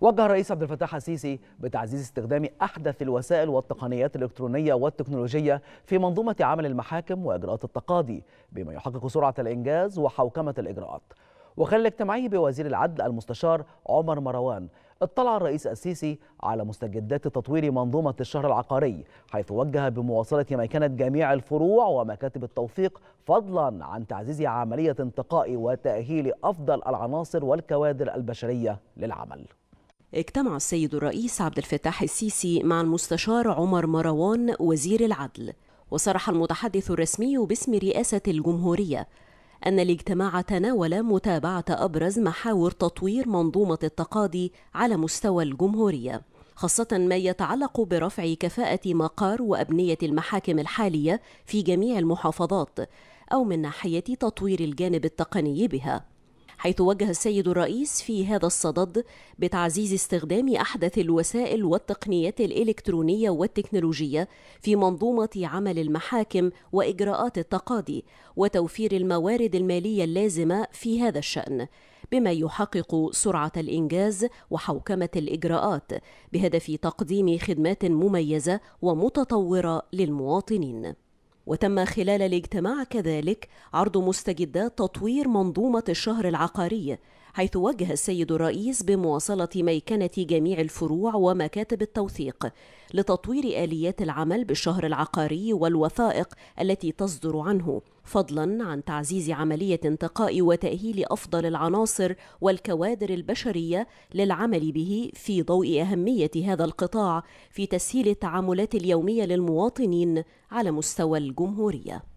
وجه الرئيس عبد الفتاح السيسي بتعزيز استخدام احدث الوسائل والتقنيات الالكترونيه والتكنولوجيه في منظومه عمل المحاكم واجراءات التقاضي بما يحقق سرعه الانجاز وحوكمه الاجراءات وخلال اجتماعه بوزير العدل المستشار عمر مروان اطلع الرئيس السيسي على مستجدات تطوير منظومة الشهر العقاري حيث وجه بمواصلة مكانة جميع الفروع ومكاتب التوثيق فضلا عن تعزيز عملية انتقاء وتأهيل أفضل العناصر والكوادر البشرية للعمل اجتمع السيد الرئيس عبد الفتاح السيسي مع المستشار عمر مروان وزير العدل وصرح المتحدث الرسمي باسم رئاسة الجمهورية أن الاجتماع تناول متابعة أبرز محاور تطوير منظومة التقاضي على مستوى الجمهورية خاصة ما يتعلق برفع كفاءة مقار وأبنية المحاكم الحالية في جميع المحافظات أو من ناحية تطوير الجانب التقني بها حيث وجه السيد الرئيس في هذا الصدد بتعزيز استخدام أحدث الوسائل والتقنيات الإلكترونية والتكنولوجية في منظومة عمل المحاكم وإجراءات التقاضي وتوفير الموارد المالية اللازمة في هذا الشأن بما يحقق سرعة الإنجاز وحوكمة الإجراءات بهدف تقديم خدمات مميزة ومتطورة للمواطنين وتم خلال الاجتماع كذلك عرض مستجدات تطوير منظومة الشهر العقاري حيث وجه السيد الرئيس بمواصلة ميكنة جميع الفروع ومكاتب التوثيق لتطوير آليات العمل بالشهر العقاري والوثائق التي تصدر عنه فضلا عن تعزيز عملية انتقاء وتأهيل أفضل العناصر والكوادر البشرية للعمل به في ضوء أهمية هذا القطاع في تسهيل التعاملات اليومية للمواطنين على مستوى الجمهورية